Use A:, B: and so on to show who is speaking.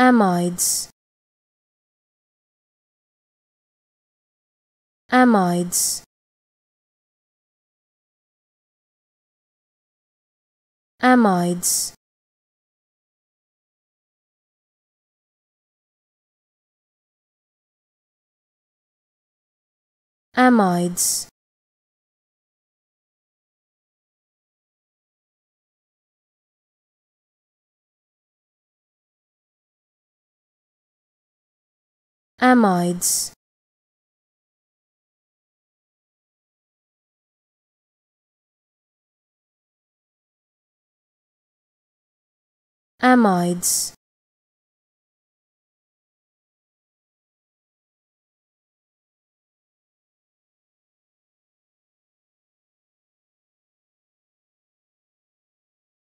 A: amides amides amides amides amides amides